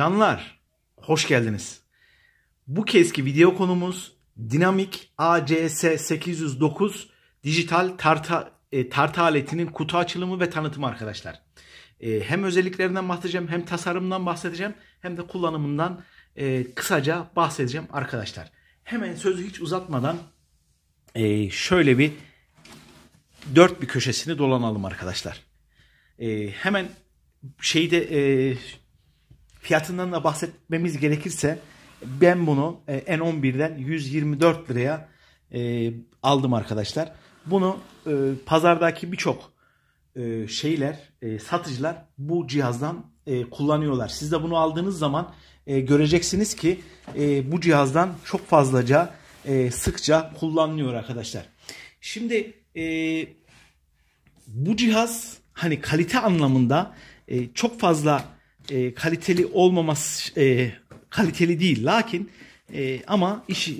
Canlar, hoş geldiniz. Bu keski video konumuz dinamik ACS 809 dijital tarta, e, tartı aletinin kutu açılımı ve tanıtımı arkadaşlar. E, hem özelliklerinden bahsedeceğim, hem tasarımından bahsedeceğim, hem de kullanımından e, kısaca bahsedeceğim arkadaşlar. Hemen sözü hiç uzatmadan e, şöyle bir dört bir köşesini dolanalım arkadaşlar. E, hemen şeyde e, Fiyatından da bahsetmemiz gerekirse ben bunu e, N11'den 124 liraya e, aldım arkadaşlar. Bunu e, pazardaki birçok şeyler, satıcılar bu cihazdan kullanıyorlar. Siz de bunu aldığınız zaman göreceksiniz ki bu cihazdan çok fazlaca sıkça kullanılıyor arkadaşlar. Şimdi bu cihaz hani kalite anlamında çok fazla e, kaliteli olmaması e, kaliteli değil lakin e, ama iş e,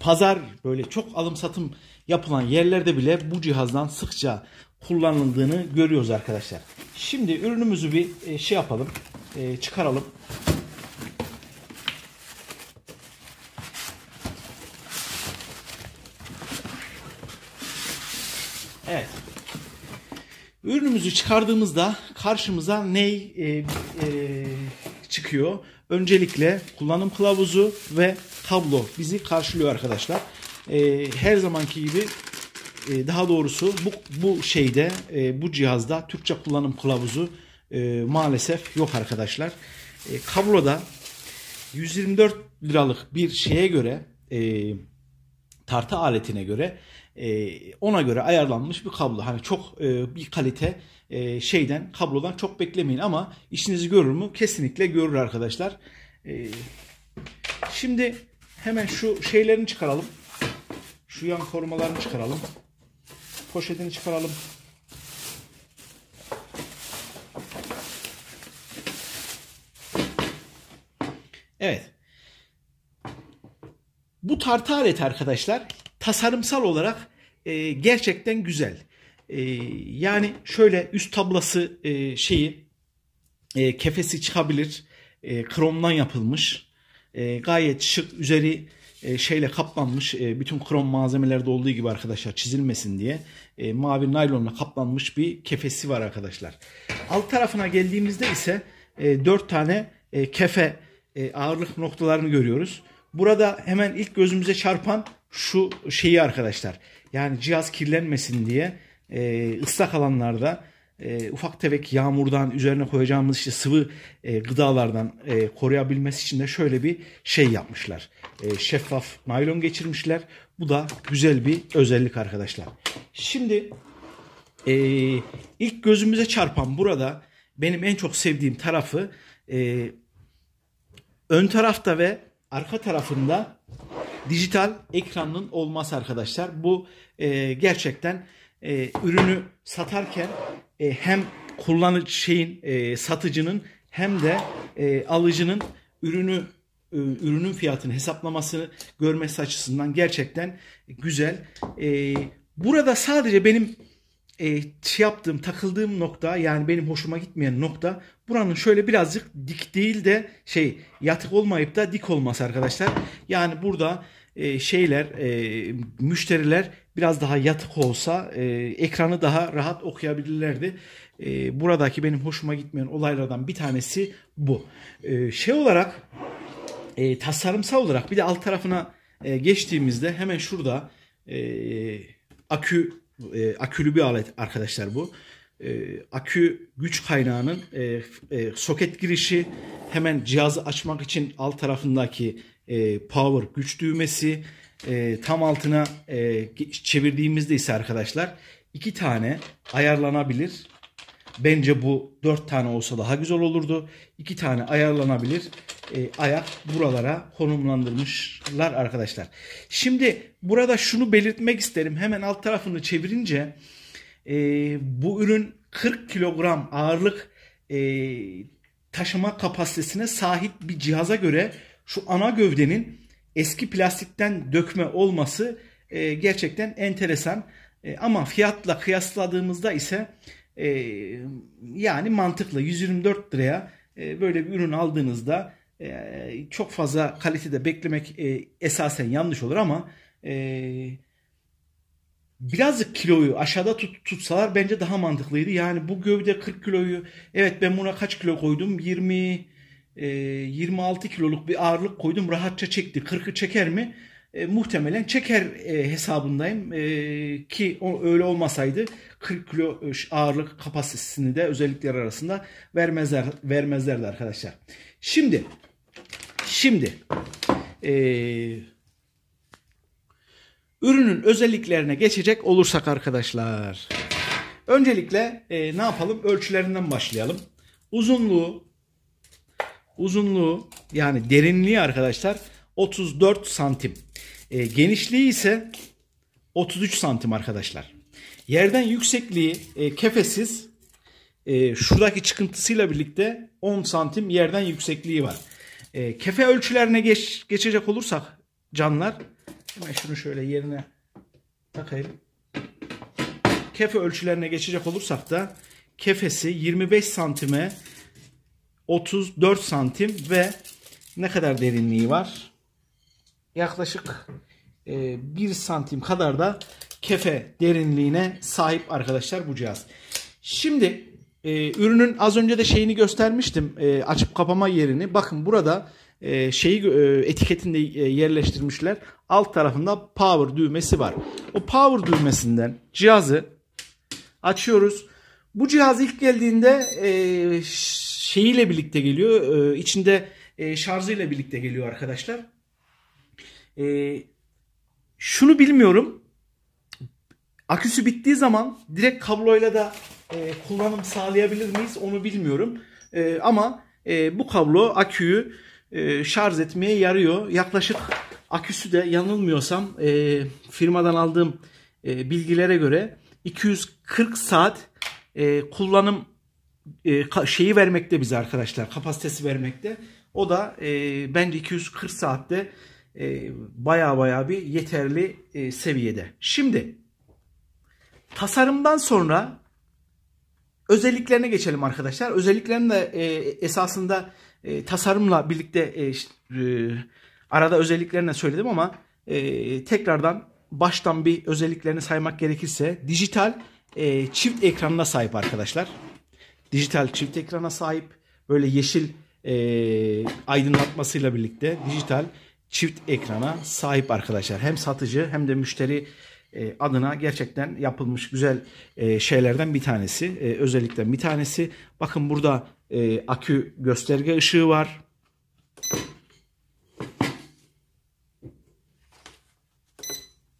pazar böyle çok alım satım yapılan yerlerde bile bu cihazdan sıkça kullanıldığını görüyoruz arkadaşlar. Şimdi ürünümüzü bir e, şey yapalım, e, çıkaralım. Evet. Ürünümüzü çıkardığımızda karşımıza ne e, e, çıkıyor? Öncelikle kullanım kılavuzu ve kablo bizi karşılıyor arkadaşlar. E, her zamanki gibi e, daha doğrusu bu, bu şeyde e, bu cihazda Türkçe kullanım kılavuzu e, maalesef yok arkadaşlar. E, kabloda 124 liralık bir şeye göre e, tartı aletine göre e, ona göre ayarlanmış bir kablo. Hani çok e, bir kalite e, şeyden kablodan çok beklemeyin ama işinizi görür mü? Kesinlikle görür arkadaşlar. E, şimdi hemen şu şeylerini çıkaralım. Şu yan korumalarını çıkaralım. Poşetini çıkaralım. Evet. Bu tartar et arkadaşlar tasarımsal olarak e, gerçekten güzel. E, yani şöyle üst tablası e, şeyi e, kefesi çıkabilir. E, kromdan yapılmış. E, gayet şık. Üzeri e, şeyle kaplanmış. E, bütün krom malzemelerde olduğu gibi arkadaşlar çizilmesin diye. E, mavi naylonla kaplanmış bir kefesi var arkadaşlar. Alt tarafına geldiğimizde ise e, 4 tane e, kefe e, ağırlık noktalarını görüyoruz. Burada hemen ilk gözümüze çarpan şu şeyi arkadaşlar. Yani cihaz kirlenmesin diye e, ıslak alanlarda e, ufak tefek yağmurdan üzerine koyacağımız işte sıvı e, gıdalardan e, koruyabilmesi için de şöyle bir şey yapmışlar. E, şeffaf naylon geçirmişler. Bu da güzel bir özellik arkadaşlar. Şimdi e, ilk gözümüze çarpan burada benim en çok sevdiğim tarafı e, ön tarafta ve arka tarafında dijital ekranın olması arkadaşlar. Bu e, gerçekten e, ürünü satarken e, hem kullanıcı şeyin e, satıcının hem de e, alıcının ürünü e, ürünün fiyatını hesaplamasını görmesi açısından gerçekten güzel. E, burada sadece benim e, şey yaptığım takıldığım nokta yani benim hoşuma gitmeyen nokta buranın şöyle birazcık dik değil de şey yatık olmayıp da dik olması arkadaşlar. Yani burada e, şeyler e, müşteriler biraz daha yatık olsa e, ekranı daha rahat okuyabilirlerdi. buradaki benim hoşuma gitmeyen olaylardan bir tanesi bu. şey olarak tasarımsal olarak bir de alt tarafına geçtiğimizde hemen şurada akü akülü bir alet arkadaşlar bu. E, akü güç kaynağının e, e, soket girişi hemen cihazı açmak için alt tarafındaki e, power güç düğmesi e, tam altına e, çevirdiğimizde ise arkadaşlar iki tane ayarlanabilir. Bence bu dört tane olsa daha güzel olurdu. İki tane ayarlanabilir e, ayak buralara konumlandırmışlar arkadaşlar. Şimdi burada şunu belirtmek isterim. Hemen alt tarafını çevirince e, bu ürün 40 kilogram ağırlık e, taşıma kapasitesine sahip bir cihaza göre şu ana gövdenin eski plastikten dökme olması e, gerçekten enteresan. E, ama fiyatla kıyasladığımızda ise e, yani mantıklı 124 liraya e, böyle bir ürün aldığınızda e, çok fazla kalitede beklemek e, esasen yanlış olur ama e, birazcık kiloyu aşağıda tut, tutsalar bence daha mantıklıydı. Yani bu gövde 40 kiloyu evet ben buna kaç kilo koydum? 20 e, 26 kiloluk bir ağırlık koydum rahatça çekti. 40'ı çeker mi? E, muhtemelen çeker e, hesabındayım e, ki o, öyle olmasaydı 40 kilo e, ağırlık kapasitesini de özellikler arasında vermezler vermezlerdi arkadaşlar. Şimdi şimdi e, ürünün özelliklerine geçecek olursak arkadaşlar. Öncelikle e, ne yapalım? Ölçülerinden başlayalım. Uzunluğu Uzunluğu yani derinliği arkadaşlar 34 santim. E, genişliği ise 33 santim arkadaşlar. Yerden yüksekliği e, kefesiz e, şuradaki çıkıntısıyla birlikte 10 santim yerden yüksekliği var. E, kefe ölçülerine geç, geçecek olursak canlar hemen şunu şöyle yerine takayım. Kefe ölçülerine geçecek olursak da kefesi 25 santime 34 santim ve ne kadar derinliği var? Yaklaşık e, 1 santim kadar da kefe derinliğine sahip arkadaşlar bu cihaz. Şimdi e, ürünün az önce de şeyini göstermiştim. E, açıp kapama yerini. Bakın burada e, şeyi etiketinde yerleştirmişler. Alt tarafında power düğmesi var. O power düğmesinden cihazı açıyoruz. Bu cihaz ilk geldiğinde şeyiyle birlikte geliyor. E, içinde e, şarjıyla birlikte geliyor arkadaşlar. E, şunu bilmiyorum. Aküsü bittiği zaman direkt kabloyla da e, kullanım sağlayabilir miyiz onu bilmiyorum. E, ama e, bu kablo aküyü e, şarj etmeye yarıyor. Yaklaşık aküsü de yanılmıyorsam e, firmadan aldığım e, bilgilere göre 240 saat e, kullanım e, şeyi vermekte bize arkadaşlar kapasitesi vermekte. O da e, bence 240 saatte baya e, baya bir yeterli e, seviyede. Şimdi tasarımdan sonra özelliklerine geçelim arkadaşlar. özelliklerinde e, esasında e, tasarımla birlikte e, e, arada özelliklerine söyledim ama e, tekrardan baştan bir özelliklerini saymak gerekirse dijital e, çift ekranına sahip arkadaşlar dijital çift ekrana sahip. Böyle yeşil e, aydınlatmasıyla birlikte dijital çift ekrana sahip arkadaşlar. Hem satıcı hem de müşteri e, adına gerçekten yapılmış güzel e, şeylerden bir tanesi. E, özellikle bir tanesi. Bakın burada e, akü gösterge ışığı var.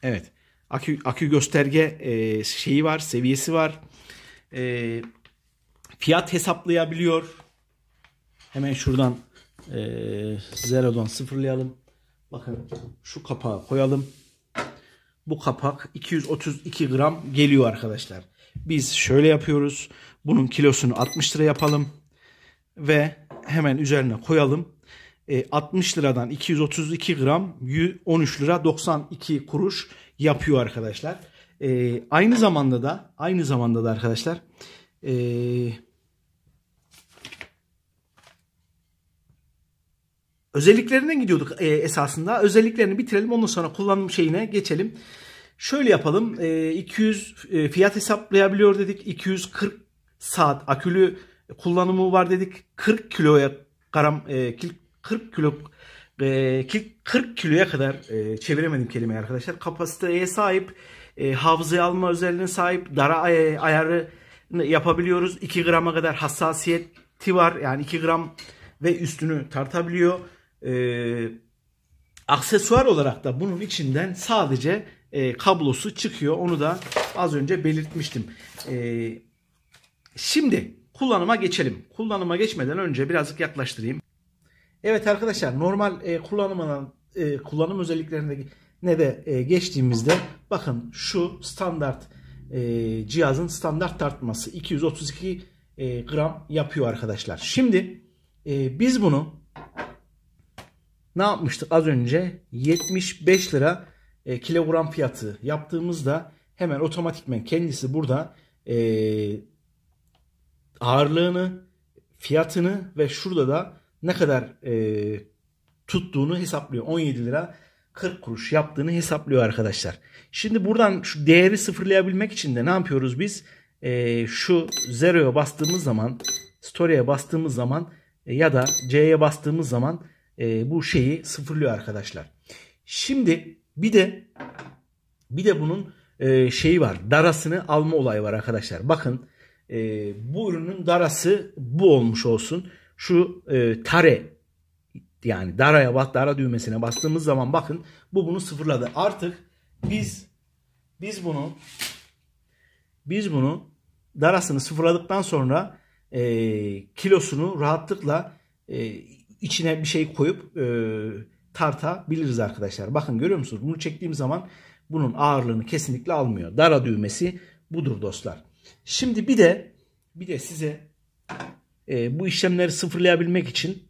Evet. Akü, akü gösterge e, şeyi var, seviyesi var. E, Fiyat hesaplayabiliyor. Hemen şuradan e, zerodan sıfırlayalım. Bakın şu kapağı koyalım. Bu kapak 232 gram geliyor arkadaşlar. Biz şöyle yapıyoruz. Bunun kilosunu 60 lira yapalım. Ve hemen üzerine koyalım. E, 60 liradan 232 gram 13 lira 92 kuruş yapıyor arkadaşlar. E, aynı zamanda da aynı zamanda da arkadaşlar eee Özelliklerine gidiyorduk e, esasında. Özelliklerini bitirelim ondan sonra kullanım şeyine geçelim. Şöyle yapalım. E, 200 e, fiyat hesaplayabiliyor dedik. 240 saat akülü kullanımı var dedik. 40 kiloya gram e, 40 kilo e, 40 kiloya kadar e, çeviremedim kelimeyi arkadaşlar. Kapasiteye sahip, e, hafızayı alma özelliğine sahip, dara ay e, ayarı yapabiliyoruz. 2 grama kadar hassasiyeti var. Yani 2 gram ve üstünü tartabiliyor e, aksesuar olarak da bunun içinden sadece e, kablosu çıkıyor. Onu da az önce belirtmiştim. E, şimdi kullanıma geçelim. Kullanıma geçmeden önce birazcık yaklaştırayım. Evet arkadaşlar normal e, kullanımından e, kullanım özelliklerinde ne de e, geçtiğimizde bakın şu standart e, cihazın standart tartması 232 e, gram yapıyor arkadaşlar. Şimdi e, biz bunu ne yapmıştık az önce? 75 lira e, kilogram fiyatı yaptığımızda hemen otomatikmen kendisi burada e, ağırlığını, fiyatını ve şurada da ne kadar e, tuttuğunu hesaplıyor. 17 lira 40 kuruş yaptığını hesaplıyor arkadaşlar. Şimdi buradan şu değeri sıfırlayabilmek için de ne yapıyoruz biz? E, şu zero'ya bastığımız zaman, story'e bastığımız zaman e, ya da C'ye bastığımız zaman e, bu şeyi sıfırlıyor arkadaşlar. Şimdi bir de bir de bunun e, şeyi var. Darasını alma olayı var arkadaşlar. Bakın e, bu ürünün darası bu olmuş olsun. Şu e, tare yani daraya bas, dara düğmesine bastığımız zaman bakın bu bunu sıfırladı. Artık biz biz bunu biz bunu darasını sıfırladıktan sonra e, kilosunu rahatlıkla e, içine bir şey koyup e, tartabiliriz arkadaşlar. Bakın görüyor musunuz? Bunu çektiğim zaman bunun ağırlığını kesinlikle almıyor. Dara düğmesi budur dostlar. Şimdi bir de bir de size e, bu işlemleri sıfırlayabilmek için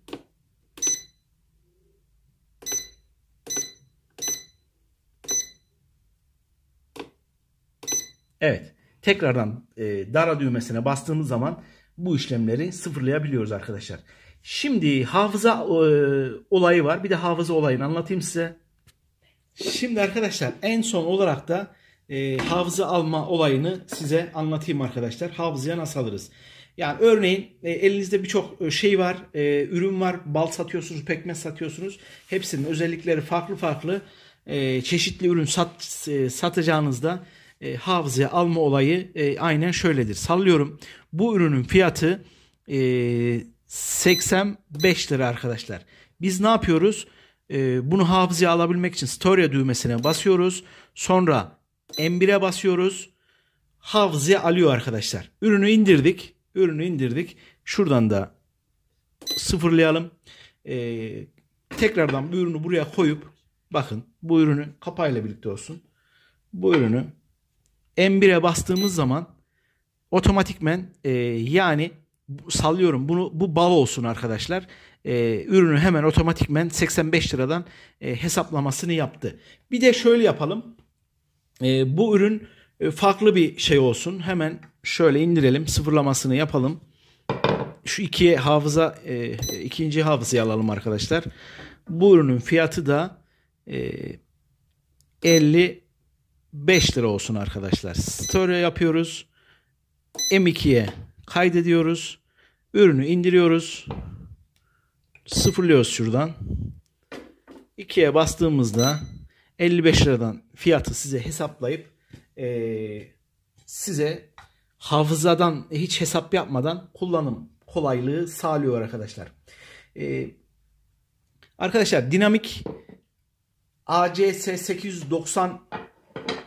Evet. Tekrardan e, dara düğmesine bastığımız zaman bu işlemleri sıfırlayabiliyoruz arkadaşlar. Şimdi hafıza e, olayı var. Bir de hafıza olayını anlatayım size. Şimdi arkadaşlar en son olarak da e, hafıza alma olayını size anlatayım arkadaşlar. Hafızaya nasıl alırız? Yani örneğin e, elinizde birçok e, şey var, e, ürün var, bal satıyorsunuz, pekmez satıyorsunuz. Hepsinin özellikleri farklı farklı. E, çeşitli ürün sat, e, satacağınızda e, hafızaya alma olayı e, aynen şöyledir. Sallıyorum bu ürünün fiyatı e, 85 lira arkadaşlar. Biz ne yapıyoruz? Ee, bunu hafızaya alabilmek için Storia düğmesine basıyoruz. Sonra M1'e basıyoruz. Hafızaya alıyor arkadaşlar. Ürünü indirdik. Ürünü indirdik. Şuradan da sıfırlayalım. Ee, tekrardan bu ürünü buraya koyup bakın bu ürünü kapağıyla birlikte olsun. Bu ürünü M1'e bastığımız zaman otomatikmen e, yani sallıyorum bunu bu bal olsun arkadaşlar. E, ürünü hemen otomatikmen 85 liradan e, hesaplamasını yaptı. Bir de şöyle yapalım. E, bu ürün e, farklı bir şey olsun. Hemen şöyle indirelim sıfırlamasını yapalım. Şu ikiye hafıza e, ikinci hafızayı alalım arkadaşlar. Bu ürünün fiyatı da e, 55 lira olsun arkadaşlar. Story yapıyoruz. M2'ye kaydediyoruz. Ürünü indiriyoruz. Sıfırlıyoruz şuradan. 2'ye bastığımızda 55 liradan fiyatı size hesaplayıp ee, size hafızadan hiç hesap yapmadan kullanım kolaylığı sağlıyor arkadaşlar. Ee, arkadaşlar dinamik ACS 890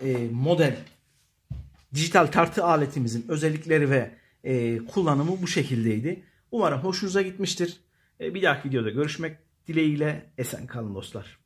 e, model dijital tartı aletimizin özellikleri ve e, kullanımı bu şekildeydi. Umarım hoşunuza gitmiştir. E, bir dahaki videoda görüşmek dileğiyle esen kalın dostlar.